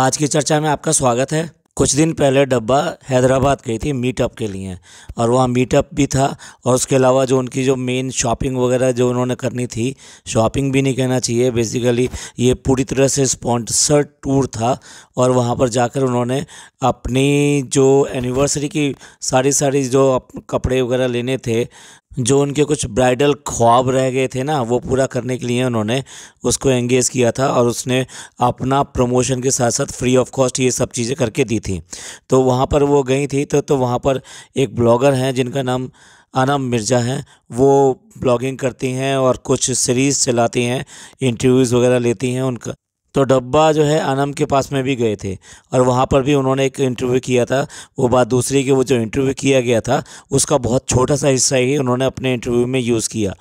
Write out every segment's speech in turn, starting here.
आज की चर्चा में आपका स्वागत है कुछ दिन पहले डब्बा हैदराबाद गई थी मीटअप के लिए और वहाँ मीटअप भी था और उसके अलावा जो उनकी जो मेन शॉपिंग वगैरह जो उन्होंने करनी थी शॉपिंग भी नहीं कहना चाहिए बेसिकली ये पूरी तरह से स्पॉन्सर टूर था और वहाँ पर जाकर उन्होंने अपनी जो एनिवर्सरी की सारी सारी जो कपड़े वगैरह लेने थे जो उनके कुछ ब्राइडल ख्वाब रह गए थे ना वो पूरा करने के लिए उन्होंने उसको एंगेज किया था और उसने अपना प्रमोशन के साथ साथ फ्री ऑफ कॉस्ट ये सब चीज़ें करके दी थी तो वहाँ पर वो गई थी तो तो वहाँ पर एक ब्लॉगर हैं जिनका नाम अनम मिर्ज़ा हैं वो ब्लॉगिंग करती हैं और कुछ सीरीज़ चलाती हैं इंटरव्यूज़ वगैरह लेती हैं उनका तो डब्बा जो है अनम के पास में भी गए थे और वहाँ पर भी उन्होंने एक इंटरव्यू किया था वो बात दूसरी कि वो जो इंटरव्यू किया गया था उसका बहुत छोटा सा हिस्सा ही उन्होंने अपने इंटरव्यू में यूज़ किया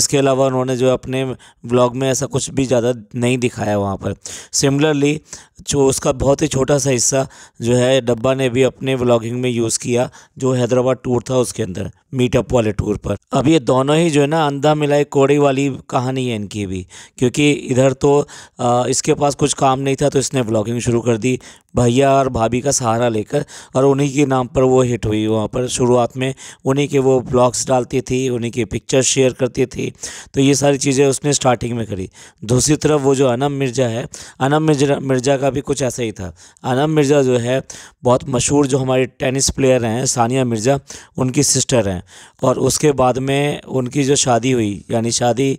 इसके अलावा उन्होंने जो अपने ब्लॉग में ऐसा कुछ भी ज़्यादा नहीं दिखाया वहाँ पर सिमिलरली जो उसका बहुत ही छोटा सा हिस्सा जो है डब्बा ने भी अपने ब्लॉगिंग में यूज़ किया जो हैदराबाद टूर था उसके अंदर मीटअप वाले टूर पर अब ये दोनों ही जो है ना अंधा मिलाए कोड़ी वाली कहानी है इनकी भी क्योंकि इधर तो आ, इसके पास कुछ काम नहीं था तो इसने ब्लॉगिंग शुरू कर दी भैया और भाभी का सहारा लेकर और उन्हीं के नाम पर वो हिट हुई वहाँ पर शुरुआत में उन्हीं के वो ब्लॉग्स डालती थी उन्हीं की पिक्चर्स शेयर करती थी तो ये सारी चीज़ें उसने स्टार्टिंग में करी दूसरी तरफ वो जो अनम मिर्ज़ा है अनम मिर्जा मिर्ज़ा का भी कुछ ऐसा ही था अनम मिर्ज़ा जो है बहुत मशहूर जो हमारे टेनिस प्लेयर हैं सानिया मिर्ज़ा उनकी सिस्टर हैं और उसके बाद में उनकी जो शादी हुई यानी शादी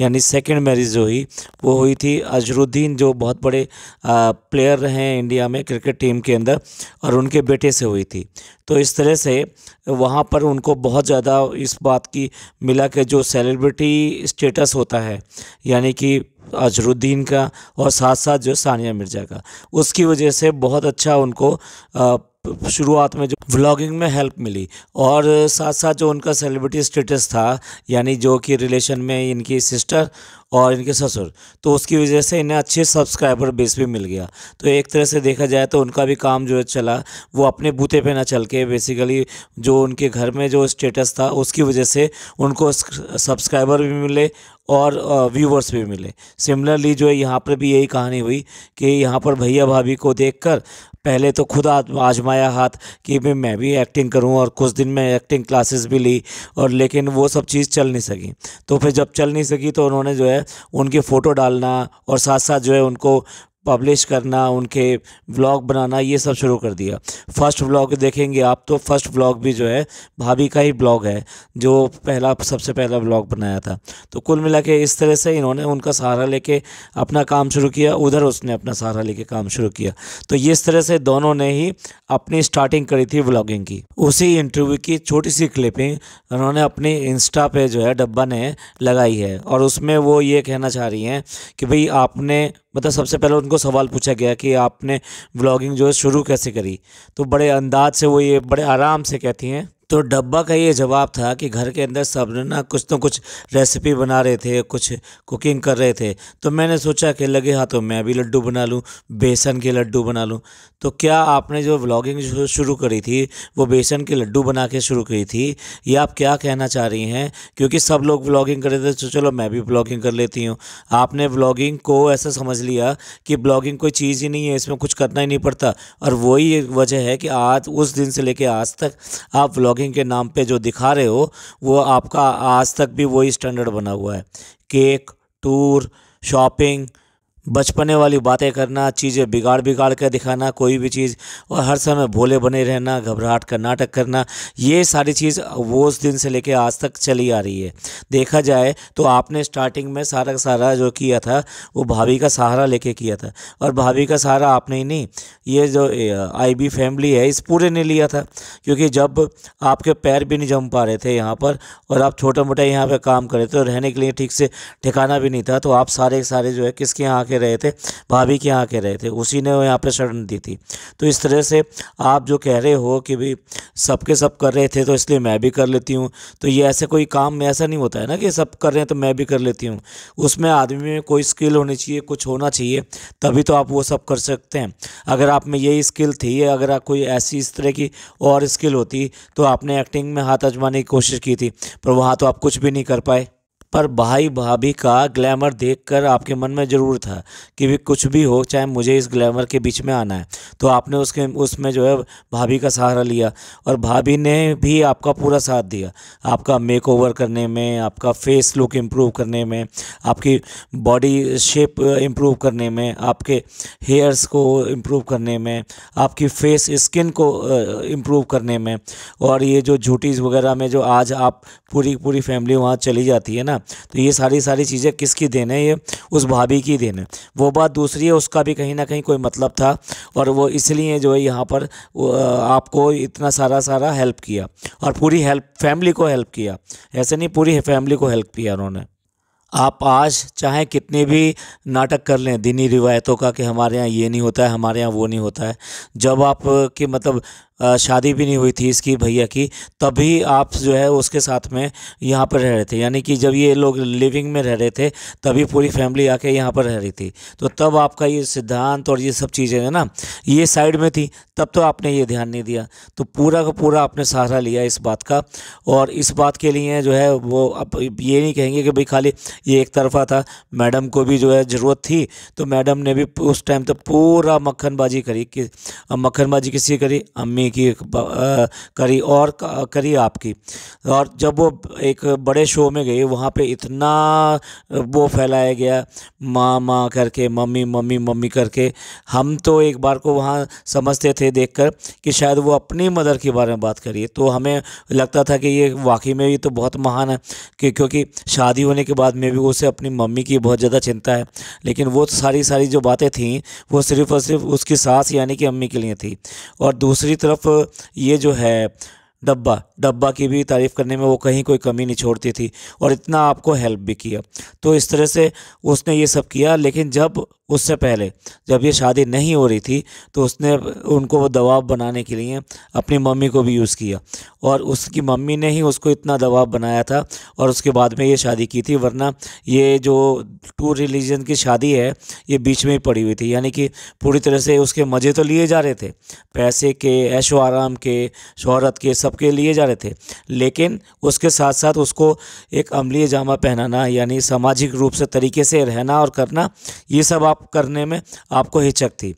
यानी सेकेंड मैरिज जो हुई वो हुई थी अजरुद्दीन जो बहुत बड़े प्लेयर रहे हैं इंडिया में क्रिकेट टीम के अंदर और उनके बेटे से हुई थी तो इस तरह से वहाँ पर उनको बहुत ज़्यादा इस बात की मिला कि जो सेलिब्रिटी स्टेटस होता है यानी कि अजरुद्दीन का और साथ साथ जो सानिया मिर्ज़ा का उसकी वजह से बहुत अच्छा उनको आ, शुरुआत में जो व्लॉगिंग में हेल्प मिली और साथ साथ जो उनका सेलिब्रिटी स्टेटस था यानी जो कि रिलेशन में इनकी सिस्टर और इनके ससुर तो उसकी वजह से इन्हें अच्छे सब्सक्राइबर बेस भी मिल गया तो एक तरह से देखा जाए तो उनका भी काम जो है चला वो अपने बूते पे ना चल के बेसिकली जो उनके घर में जो स्टेटस था उसकी वजह से उनको सब्सक्राइबर भी मिले और व्यूवर्स भी मिले सिमिलरली जो है यहाँ पर भी यही कहानी हुई कि यहाँ पर भैया भाभी को देखकर पहले तो खुद आजमाया हाथ कि भाई मैं भी एक्टिंग करूं और कुछ दिन मैं एक्टिंग क्लासेस भी ली और लेकिन वो सब चीज़ चल नहीं सकी तो फिर जब चल नहीं सकी तो उन्होंने जो है उनकी फ़ोटो डालना और साथ साथ जो है उनको पब्लिश करना उनके व्लॉग बनाना ये सब शुरू कर दिया फर्स्ट व्लॉग देखेंगे आप तो फर्स्ट व्लॉग भी जो है भाभी का ही ब्लॉग है जो पहला सबसे पहला व्लॉग बनाया था तो कुल मिला के इस तरह से इन्होंने उनका सहारा लेके अपना काम शुरू किया उधर उसने अपना सहारा लेके काम शुरू किया तो इस तरह से दोनों ने ही अपनी स्टार्टिंग करी थी व्लॉगिंग की उसी इंटरव्यू की छोटी सी क्लिपिंग उन्होंने अपने इंस्टा पर जो है डब्बा ने लगाई है और उसमें वो ये कहना चाह रही हैं कि भाई आपने मतलब सबसे पहले उनको सवाल पूछा गया कि आपने ब्लॉगिंग जो है शुरू कैसे करी तो बड़े अंदाज से वो ये बड़े आराम से कहती हैं तो डब्बा का ये जवाब था कि घर के अंदर सब ना कुछ तो कुछ रेसिपी बना रहे थे कुछ कुकिंग कर रहे थे तो मैंने सोचा कि लगे हाँ तो मैं भी लड्डू बना लूँ बेसन के लड्डू बना लूँ तो क्या आपने जो व्लॉगिंग शुरू करी थी वो बेसन के लड्डू बना के शुरू करी थी ये आप क्या कहना चाह रही हैं क्योंकि सब लोग व्लॉगिंग कर रहे थे तो चलो मैं भी ब्लॉगिंग कर लेती हूँ आपने व्लॉगिंग को ऐसा समझ लिया कि ब्लॉगिंग कोई चीज़ ही नहीं है इसमें कुछ करना ही नहीं पड़ता और वही वजह है कि आज उस दिन से लेकर आज तक आप ब्लॉगिंग के नाम पे जो दिखा रहे हो वो आपका आज तक भी वही स्टैंडर्ड बना हुआ है केक टूर शॉपिंग बचपने वाली बातें करना चीज़ें बिगाड़ बिगाड़ कर दिखाना कोई भी चीज़ और हर समय भोले बने रहना घबराहट का नाटक करना ये सारी चीज़ वो उस दिन से लेकर आज तक चली आ रही है देखा जाए तो आपने स्टार्टिंग में सारा का सारा जो किया था वो भाभी का सहारा लेके किया था और भाभी का सहारा आपने ही नहीं ये जो आईबी फैमिली है इस पूरे ने लिया था क्योंकि जब आपके पैर भी नहीं जम पा रहे थे यहाँ पर और आप छोटा मोटा यहाँ पर काम कर रहे थे और रहने के लिए ठीक से ठिकाना भी नहीं था तो आप सारे सारे जो है किसके यहाँ के रहे थे भाभी के यहाँ के रहे थे उसी ने यहाँ पे शरण दी थी तो इस तरह से आप जो कह रहे हो कि भाई सबके सब कर रहे थे तो इसलिए मैं भी कर लेती हूँ तो ये ऐसे कोई काम में ऐसा नहीं होता है ना कि सब कर रहे हैं तो मैं भी कर लेती हूँ उसमें आदमी में कोई स्किल होनी चाहिए कुछ होना चाहिए तभी तो आप वो सब कर सकते हैं अगर आप में यही स्किल थी अगर आप कोई ऐसी इस तरह की और स्किल होती तो आपने एक्टिंग में हाथ आजमाने की कोशिश की थी पर वहाँ तो आप कुछ भी नहीं कर पाए पर भाई भाभी का ग्लैमर देखकर आपके मन में ज़रूर था कि भी कुछ भी हो चाहे मुझे इस ग्लैमर के बीच में आना है तो आपने उसके उसमें जो है भाभी का सहारा लिया और भाभी ने भी आपका पूरा साथ दिया आपका मेक ओवर करने में आपका फेस लुक इम्प्रूव करने में आपकी बॉडी शेप इम्प्रूव करने में आपके हेयर्स को इम्प्रूव करने में आपकी फेस स्किन को इम्प्रूव करने में और ये जो झूठीज वगैरह में जो आज आप पूरी पूरी फैमिली वहाँ चली जाती है ना तो ये सारी सारी चीज़ें किसकी देने ये उस भाभी की देने वो बात दूसरी है उसका भी कहीं ना कहीं कोई मतलब था और वो इसलिए जो है यहाँ पर आपको इतना सारा सारा हेल्प किया और पूरी हेल्प फैमिली को हेल्प किया ऐसे नहीं पूरी फैमिली को हेल्प किया उन्होंने आप आज चाहे कितने भी नाटक कर लें दिनी रिवायतों का कि हमारे यहाँ ये नहीं होता है हमारे यहाँ वो नहीं होता है जब आप के मतलब शादी भी नहीं हुई थी इसकी भैया की तभी आप जो है उसके साथ में यहाँ पर रह रहे थे यानी कि जब ये लोग लिविंग में रह रहे थे तभी पूरी फैमिली आके यहाँ पर रह रही थी तो तब आपका ये सिद्धांत और ये सब चीज़ें है ना ये साइड में थी तब तो आपने ये ध्यान नहीं दिया तो पूरा का पूरा आपने सहारा लिया इस बात का और इस बात के लिए जो है वो अब ये नहीं कहेंगे कि भाई खाली ये एक तरफा था मैडम को भी जो है ज़रूरत थी तो मैडम ने भी उस टाइम तो पूरा मक्खनबाजी करी कि मक्खनबाजी किसी करी अम्मी कंपनी की करी और करी आपकी और जब वो एक बड़े शो में गई वहाँ पे इतना वो फैलाया गया माँ माँ करके मम्मी मम्मी मम्मी करके हम तो एक बार को वहाँ समझते थे देखकर कि शायद वो अपनी मदर के बारे में बात करिए तो हमें लगता था कि ये वाकई में भी तो बहुत महान है कि क्योंकि शादी होने के बाद में भी उसे अपनी मम्मी की बहुत ज़्यादा चिंता है लेकिन वो सारी सारी जो बातें थीं वो सिर्फ़ और सिर्फ उसकी सास यानी कि अम्मी के लिए थी और दूसरी तरफ तरफ ये जो है डब्बा डब्बा की भी तारीफ़ करने में वो कहीं कोई कमी नहीं छोड़ती थी और इतना आपको हेल्प भी किया तो इस तरह से उसने ये सब किया लेकिन जब उससे पहले जब ये शादी नहीं हो रही थी तो उसने उनको वो दबाव बनाने के लिए अपनी मम्मी को भी यूज़ किया और उसकी मम्मी ने ही उसको इतना दबाव बनाया था और उसके बाद में ये शादी की थी वरना ये जो टू रिलीजन की शादी है ये बीच में ही पड़ी हुई थी यानी कि पूरी तरह से उसके मज़े तो लिए जा रहे थे पैसे के ऐशो आराम के शहरत के के लिए जा रहे थे लेकिन उसके साथ साथ उसको एक अमली जामा पहनाना यानी सामाजिक रूप से तरीके से रहना और करना ये सब आप साफ करने में आपको हिचक थी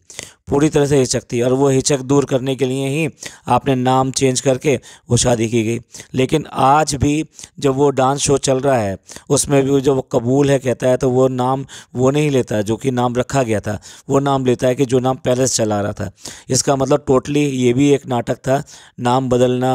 पूरी तरह से हिचक थी और वो हिचक दूर करने के लिए ही आपने नाम चेंज करके वो शादी की गई लेकिन आज भी जब वो डांस शो चल रहा है उसमें भी जब वो कबूल है कहता है तो वो नाम वो नहीं लेता जो कि नाम रखा गया था वो नाम लेता है कि जो नाम पहले से चला रहा था इसका मतलब टोटली ये भी एक नाटक था नाम बदलना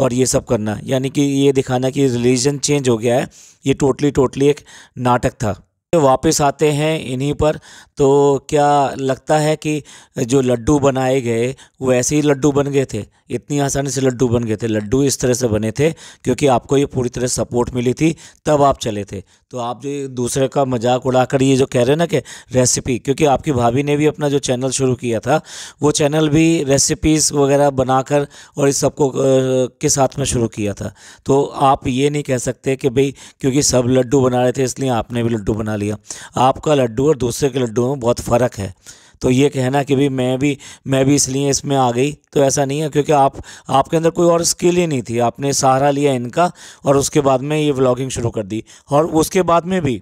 और ये सब करना यानी कि ये दिखाना कि रिलीजन चेंज हो गया है ये टोटली टोटली एक नाटक था वापस आते हैं इन्हीं पर तो क्या लगता है कि जो लड्डू बनाए गए वो ऐसे ही लड्डू बन गए थे इतनी आसानी से लड्डू बन गए थे लड्डू इस तरह से बने थे क्योंकि आपको ये पूरी तरह सपोर्ट मिली थी तब आप चले थे तो आप जो दूसरे का मजाक उड़ाकर ये जो कह रहे हैं ना कि रेसिपी क्योंकि आपकी भाभी ने भी अपना जो चैनल शुरू किया था वो चैनल भी रेसिपीज़ वगैरह बनाकर और इस सबको के साथ में शुरू किया था तो आप ये नहीं कह सकते कि भाई क्योंकि सब लड्डू बना रहे थे इसलिए आपने भी लड्डू बना लिया आपका लड्डू और दूसरे के लड्डू में बहुत फ़र्क है तो ये कहना कि भाई मैं भी मैं भी इसलिए इसमें आ गई तो ऐसा नहीं है क्योंकि आप आपके अंदर कोई और स्किल ही नहीं थी आपने सहारा लिया इनका और उसके बाद में ये ब्लॉगिंग शुरू कर दी और उसके बाद में भी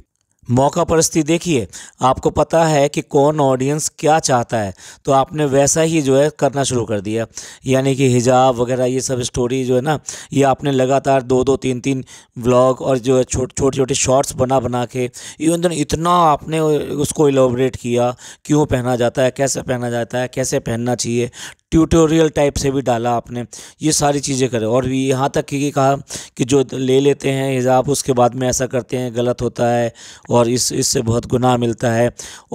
मौका परस्ती देखिए आपको पता है कि कौन ऑडियंस क्या चाहता है तो आपने वैसा ही जो है करना शुरू कर दिया यानी कि हिजाब वगैरह ये सब स्टोरी जो है ना ये आपने लगातार दो दो तीन तीन व्लॉग और जो है छोटे छोटे छोटे शॉर्ट्स बना बना के इवन दिन इतना आपने उसको एलोबरेट किया क्यों पहना जाता है कैसे पहना जाता है कैसे पहनना चाहिए ट्यूटोरियल टाइप से भी डाला आपने ये सारी चीज़ें करें और यहाँ तक कि कहा कि जो ले लेते हैं हिजाब उसके बाद में ऐसा करते हैं गलत होता है और इस इससे बहुत गुनाह मिलता है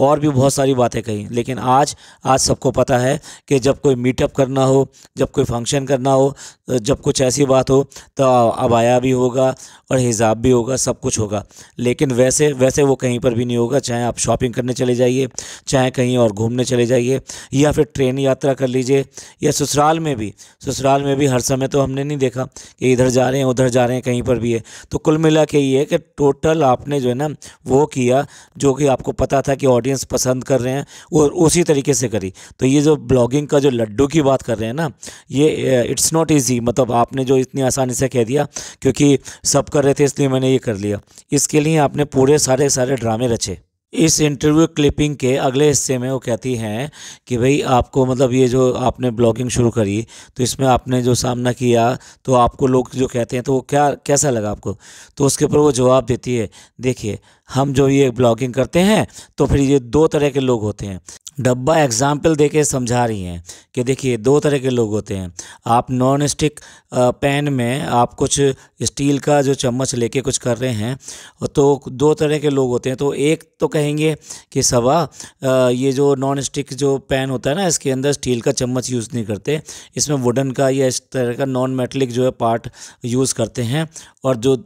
और भी बहुत सारी बातें कही लेकिन आज आज सबको पता है कि जब कोई मीटअप करना हो जब कोई फंक्शन करना हो जब कुछ ऐसी बात हो तो अबाया भी होगा और हिजाब भी होगा सब कुछ होगा लेकिन वैसे वैसे वो कहीं पर भी नहीं होगा चाहे आप शॉपिंग करने चले जाइए चाहे कहीं और घूमने चले जाइए या फिर ट्रेन यात्रा कर लीजिए या ससुराल में भी ससुराल में भी हर समय तो हमने नहीं देखा कि इधर जा रहे हैं उधर जा रहे हैं कहीं पर भी है तो कुल मिला के ये है कि टोटल आपने जो है ना वो किया जो कि आपको पता था कि ऑडियंस पसंद कर रहे हैं और उसी तरीके से करी तो ये जो ब्लॉगिंग का जो लड्डू की बात कर रहे हैं ना ये इट्स नॉट ईजी मतलब आपने जो इतनी आसानी से कह दिया क्योंकि सब कर रहे थे इसलिए मैंने ये कर लिया इसके लिए आपने पूरे सारे सारे ड्रामे रचे इस इंटरव्यू क्लिपिंग के अगले हिस्से में वो कहती हैं कि भाई आपको मतलब ये जो आपने ब्लॉगिंग शुरू करी तो इसमें आपने जो सामना किया तो आपको लोग जो कहते हैं तो वो क्या कैसा लगा आपको तो उसके ऊपर वो जवाब देती है देखिए हम जो ये ब्लॉगिंग करते हैं तो फिर ये दो तरह के लोग होते हैं डब्बा एग्जाम्पल दे के समझा रही हैं कि देखिए दो तरह के लोग होते हैं आप नॉन स्टिक पैन में आप कुछ स्टील का जो चम्मच लेके कुछ कर रहे हैं तो दो तरह के लोग होते हैं तो एक तो कहेंगे कि सवा ये जो नॉन स्टिक जो पैन होता है ना इसके अंदर स्टील का चम्मच यूज़ नहीं करते इसमें वुडन का या इस तरह का नॉन मेटलिक जो है पार्ट यूज़ करते हैं और जो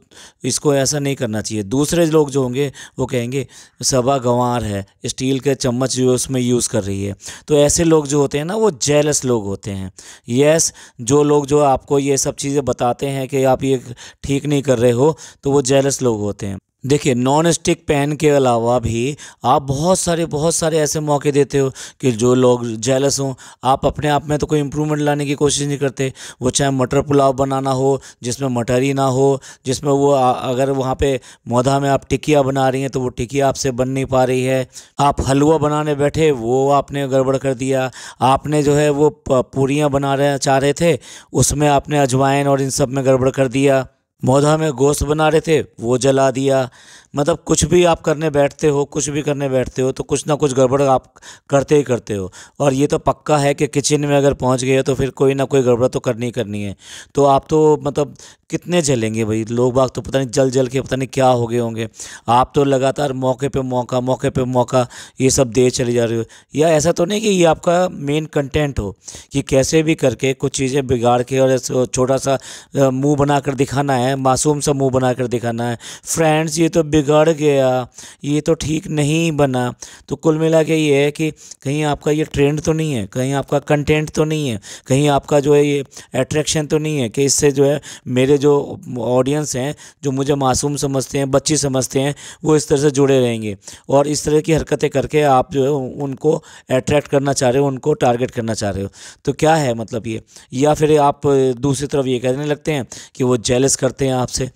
इसको ऐसा नहीं करना चाहिए दूसरे लोग जो होंगे वो कहेंगे सभा गंवार है स्टील के चम्मच जो उसमें यूज़ कर रही है तो ऐसे लोग जो होते हैं ना वो जेलस लोग होते हैं यस जो लोग जो आपको ये सब चीज़ें बताते हैं कि आप ये ठीक नहीं कर रहे हो तो वो जेलस लोग होते हैं देखिए नॉन स्टिक पैन के अलावा भी आप बहुत सारे बहुत सारे ऐसे मौके देते हो कि जो लोग जेलस हों आप अपने आप में तो कोई इम्प्रूवमेंट लाने की कोशिश नहीं करते वो चाहे मटर पुलाव बनाना हो जिसमें मटर ही ना हो जिसमें वो अगर वहाँ पे मौधा में आप टिकिया बना रही हैं तो वो टिकिया आपसे बन नहीं पा रही है आप हलवा बनाने बैठे वो आपने गड़बड़ कर दिया आपने जो है वो पूरियाँ बना रहे चाह रहे थे उसमें आपने अजवाइन और इन सब में गड़बड़ कर दिया मौधा में गोश्त बना रहे थे वो जला दिया मतलब कुछ भी आप करने बैठते हो कुछ भी करने बैठते हो तो कुछ ना कुछ गड़बड़ आप करते ही करते हो और ये तो पक्का है कि किचन में अगर पहुंच गए तो फिर कोई ना कोई गड़बड़ तो करनी ही करनी है तो आप तो मतलब कितने जलेंगे भाई लोग बाग तो पता नहीं जल जल के पता नहीं क्या हो गए होंगे आप तो लगातार मौके पर मौका मौके पर मौका ये सब दे चले जा रहे हो या ऐसा तो नहीं कि ये आपका मेन कंटेंट हो कि कैसे भी करके कुछ चीज़ें बिगाड़ के और छोटा सा मुँह बनाकर दिखाना है मासूम सा मुँह बनाकर दिखाना है फ्रेंड्स ये तो बिग बिगड़ गया ये तो ठीक नहीं बना तो कुल मिला के ये है कि कहीं आपका ये ट्रेंड तो नहीं है कहीं आपका कंटेंट तो नहीं है कहीं आपका जो है ये अट्रैक्शन तो नहीं है कि इससे जो है मेरे जो ऑडियंस हैं जो मुझे मासूम समझते हैं बच्ची समझते हैं वो इस तरह से जुड़े रहेंगे और इस तरह की हरकतें करके आप जो है उनको अट्रैक्ट करना चाह रहे हो उनको टारगेट करना चाह रहे हो तो क्या है मतलब ये या फिर आप दूसरी तरफ ये कहने लगते हैं कि वो जेलस करते हैं आपसे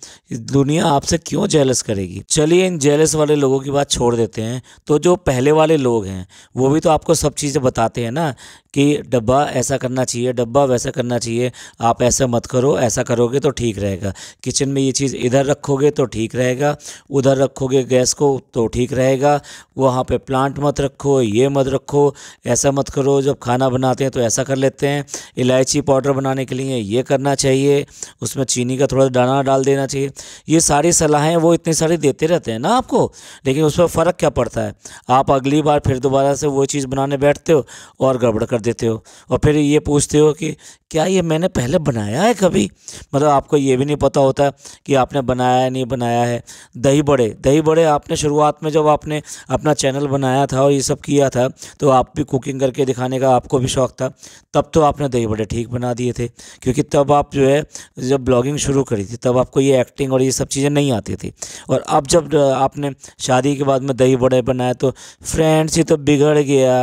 दुनिया आपसे क्यों जेलस करेगी चलिए इन जेलस वाले लोगों की बात छोड़ देते हैं तो जो पहले वाले लोग हैं वो भी तो आपको सब चीज़ें बताते हैं ना कि डब्बा ऐसा करना चाहिए डब्बा वैसा करना चाहिए आप ऐसा मत करो ऐसा करोगे तो ठीक रहेगा किचन में ये चीज़ इधर रखोगे तो ठीक रहेगा उधर रखोगे गैस को तो ठीक रहेगा वहाँ पे प्लांट मत रखो ये मत रखो ऐसा मत करो जब खाना बनाते हैं तो ऐसा कर लेते हैं इलायची पाउडर बनाने के लिए ये करना चाहिए उसमें चीनी का थोड़ा दाना डाल देना चाहिए ये सारी सलाहें वो इतनी सारी देते देते रहते हैं ना आपको लेकिन उस पर फ़र्क क्या पड़ता है आप अगली बार फिर दोबारा से वो चीज़ बनाने बैठते हो और गड़बड़ कर देते हो और फिर ये पूछते हो कि क्या ये मैंने पहले बनाया है कभी मतलब आपको ये भी नहीं पता होता कि आपने बनाया है नहीं बनाया है दही बड़े दही बड़े आपने शुरुआत में जब आपने अपना चैनल बनाया था और ये सब किया था तो आप भी कुकिंग करके दिखाने का आपको भी शौक़ था तब तो आपने दही बड़े ठीक बना दिए थे क्योंकि तब आप जो है जब ब्लॉगिंग शुरू करी थी तब आपको ये एक्टिंग और ये सब चीज़ें नहीं आती थी और अब जब आपने शादी के बाद में दही बड़े बनाए तो फ्रेंड्स ही तो बिगड़ गया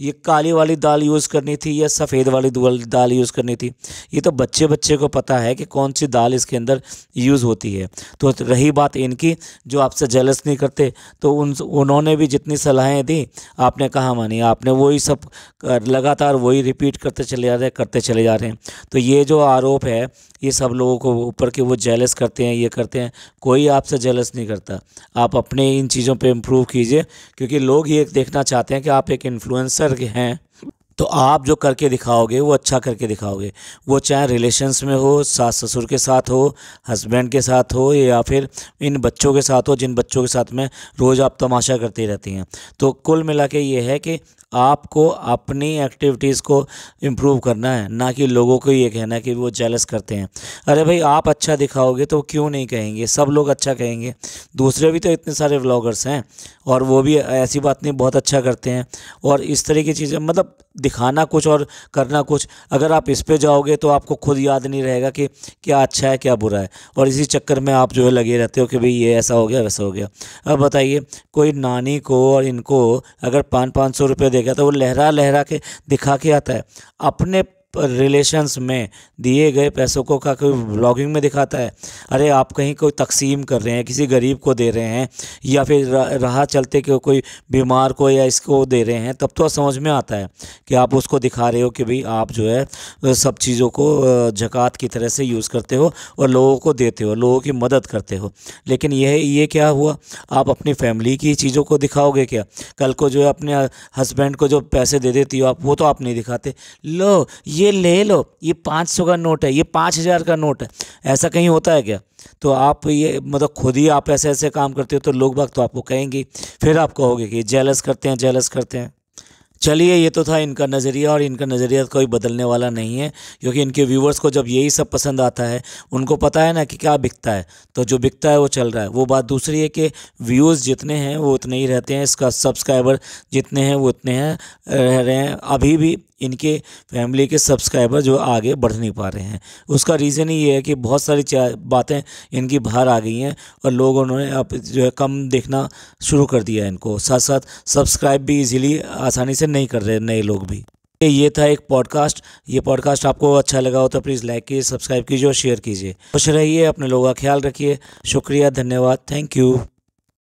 ये काली वाली दाल यूज़ करनी थी या सफ़ेद वाली दाल यूज़ करनी करनी थी ये तो बच्चे बच्चे को पता है कि कौन सी दाल इसके अंदर यूज़ होती है तो रही बात इनकी जो आपसे जेलस नहीं करते तो उन उन्होंने भी जितनी सलाहें दी आपने कहा मानी आपने वही सब लगातार वही रिपीट करते चले जा रहे करते चले जा रहे हैं तो ये जो आरोप है ये सब लोगों को ऊपर के वो जेलस करते हैं ये करते हैं कोई आपसे जेलस नहीं करता आप अपने इन चीज़ों पर इम्प्रूव कीजिए क्योंकि लोग ये देखना चाहते हैं कि आप एक इन्फ्लुएंसर हैं तो आप जो करके दिखाओगे वो अच्छा करके दिखाओगे वो चाहे रिलेशन्स में हो सास ससुर के साथ हो हस्बैंड के साथ हो या फिर इन बच्चों के साथ हो जिन बच्चों के साथ में रोज़ आप तमाशा करती रहती हैं तो कुल मिला के ये है कि आपको अपनी एक्टिविटीज़ को इम्प्रूव करना है ना कि लोगों को ये कहना कि वो जेलस करते हैं अरे भाई आप अच्छा दिखाओगे तो क्यों नहीं कहेंगे सब लोग अच्छा कहेंगे दूसरे भी तो इतने सारे व्लॉगर्स हैं और वो भी ऐसी बात नहीं बहुत अच्छा करते हैं और इस तरह की चीज़ें मतलब दिखाना कुछ और करना कुछ अगर आप इस पे जाओगे तो आपको खुद याद नहीं रहेगा कि क्या अच्छा है क्या बुरा है और इसी चक्कर में आप जो है लगे रहते हो कि भाई ये ऐसा हो गया वैसा हो गया अब बताइए कोई नानी को और इनको अगर पाँच पाँच सौ रुपये देगा तो वो लहरा लहरा के दिखा के आता है अपने रिलेशंस में दिए गए पैसों को का कोई ब्लॉगिंग में दिखाता है अरे आप कहीं कोई तकसीम कर रहे हैं किसी गरीब को दे रहे हैं या फिर राह चलते के कोई बीमार को या इसको दे रहे हैं तब तो समझ में आता है कि आप उसको दिखा रहे हो कि भाई आप जो है सब चीज़ों को जक़ात की तरह से यूज़ करते हो और लोगों को देते हो लोगों की मदद करते हो लेकिन यह ये क्या हुआ आप अपनी फैमिली की चीज़ों को दिखाओगे क्या कल को जो है अपने हस्बैंड को जो पैसे दे देती हो आप वो तो आप नहीं दिखाते लो ये ये ले लो ये पाँच सौ का नोट है ये पाँच हज़ार का नोट है ऐसा कहीं होता है क्या तो आप ये मतलब खुद ही आप ऐसे ऐसे काम करते हो तो लोग बाग तो आपको कहेंगे फिर आप कहोगे कि जेलस करते हैं जेलस करते हैं चलिए ये तो था इनका नज़रिया और इनका नज़रिया कोई बदलने वाला नहीं है क्योंकि इनके व्यूवर्स को जब यही सब पसंद आता है उनको पता है ना कि क्या बिकता है तो जो बिकता है वो चल रहा है वो बात दूसरी है कि व्यूज़ जितने हैं वो उतने ही रहते हैं इसका सब्सक्राइबर जितने हैं वो उतने हैं रह रहे हैं अभी भी इनके फैमिली के सब्सक्राइबर जो आगे बढ़ नहीं पा रहे हैं उसका रीज़न ये है कि बहुत सारी बातें इनकी बाहर आ गई हैं और लोग उन्होंने अब जो है कम देखना शुरू कर दिया है इनको साथ साथ सब्सक्राइब भी इजीली आसानी से नहीं कर रहे नए लोग भी ये था एक पॉडकास्ट ये पॉडकास्ट आपको अच्छा लगा हो तो प्लीज़ लाइक कीजिए सब्सक्राइब कीजिए और शेयर कीजिए खुश रहिए अपने लोगों का ख्याल रखिए शुक्रिया धन्यवाद थैंक यू